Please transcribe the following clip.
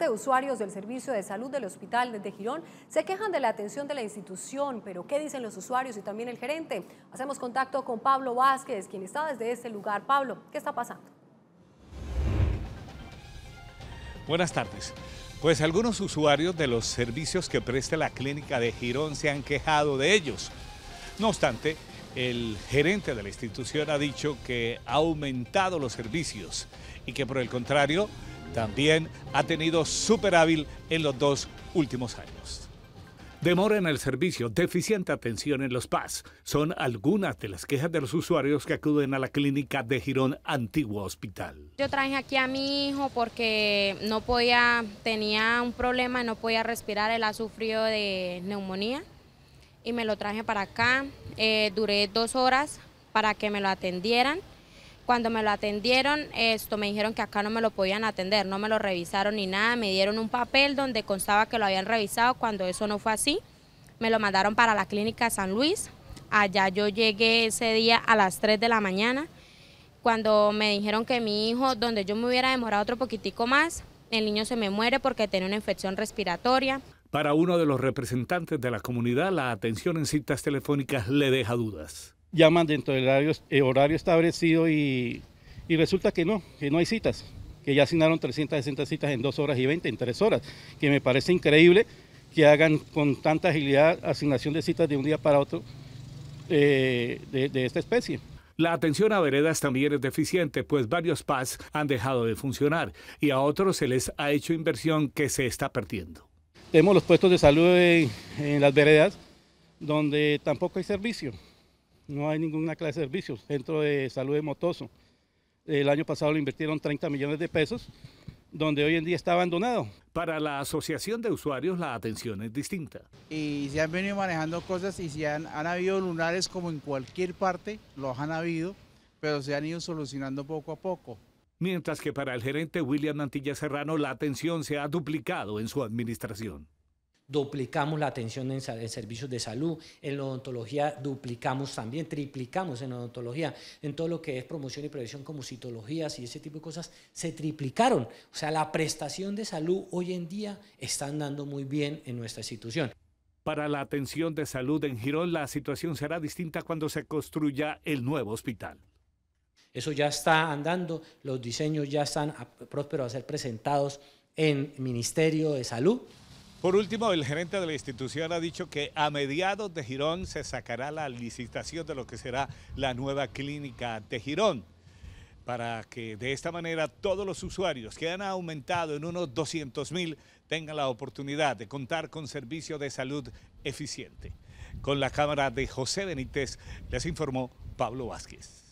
de usuarios del Servicio de Salud del Hospital desde Girón se quejan de la atención de la institución, pero ¿qué dicen los usuarios y también el gerente? Hacemos contacto con Pablo Vázquez, quien está desde este lugar. Pablo, ¿qué está pasando? Buenas tardes. Pues algunos usuarios de los servicios que presta la clínica de Girón se han quejado de ellos. No obstante, el gerente de la institución ha dicho que ha aumentado los servicios y que por el contrario también ha tenido súper hábil en los dos últimos años. Demora en el servicio, deficiente atención en los PAS, son algunas de las quejas de los usuarios que acuden a la clínica de Girón Antiguo Hospital. Yo traje aquí a mi hijo porque no podía, tenía un problema, no podía respirar, él ha sufrido de neumonía y me lo traje para acá. Eh, duré dos horas para que me lo atendieran. Cuando me lo atendieron, esto me dijeron que acá no me lo podían atender, no me lo revisaron ni nada, me dieron un papel donde constaba que lo habían revisado, cuando eso no fue así, me lo mandaron para la clínica San Luis, allá yo llegué ese día a las 3 de la mañana, cuando me dijeron que mi hijo, donde yo me hubiera demorado otro poquitico más, el niño se me muere porque tiene una infección respiratoria. Para uno de los representantes de la comunidad, la atención en citas telefónicas le deja dudas llaman dentro del horario, eh, horario establecido y, resulta que no, que no hay citas, que ya asignaron 360 citas en 2 horas y 20, en 3 horas, que me parece increíble que hagan con tanta agilidad asignación de citas de un día para otro eh, de, esta especie. La atención a veredas también es deficiente, pues varios PAS han dejado de funcionar y a otros se les ha hecho inversión que se está perdiendo. Tenemos los puestos de salud en las veredas donde tampoco hay servicio no hay ninguna clase de servicios. Centro de Salud de Motoso, el año pasado le invirtieron 30 millones de pesos, donde hoy en día está abandonado. Para la Asociación de Usuarios la atención es distinta. Y se han venido manejando cosas y si han, han habido lunares como en cualquier parte, los han habido, pero se han ido solucionando poco a poco mientras que para el gerente William Antilla Serrano la atención se ha duplicado en su administración duplicamos la atención en, servicios de salud, en odontología duplicamos también, triplicamos en odontología, en todo lo que es promoción y prevención como citologías y ese tipo de cosas, se triplicaron. O sea, la prestación de salud hoy en día está andando muy bien en nuestra institución. Para la atención de salud en Girón, la situación será distinta cuando se construya el nuevo hospital. Eso ya está andando, los diseños ya están prósperos a ser presentados en Ministerio de Salud. Por último, el gerente de la institución ha dicho que a mediados de Girón se sacará la licitación de lo que será la nueva clínica de Girón, para que de esta manera todos los usuarios que han aumentado en unos 200 mil tengan la oportunidad de contar con servicio de salud eficiente. Con la cámara de José Benítez les informó Pablo Vázquez.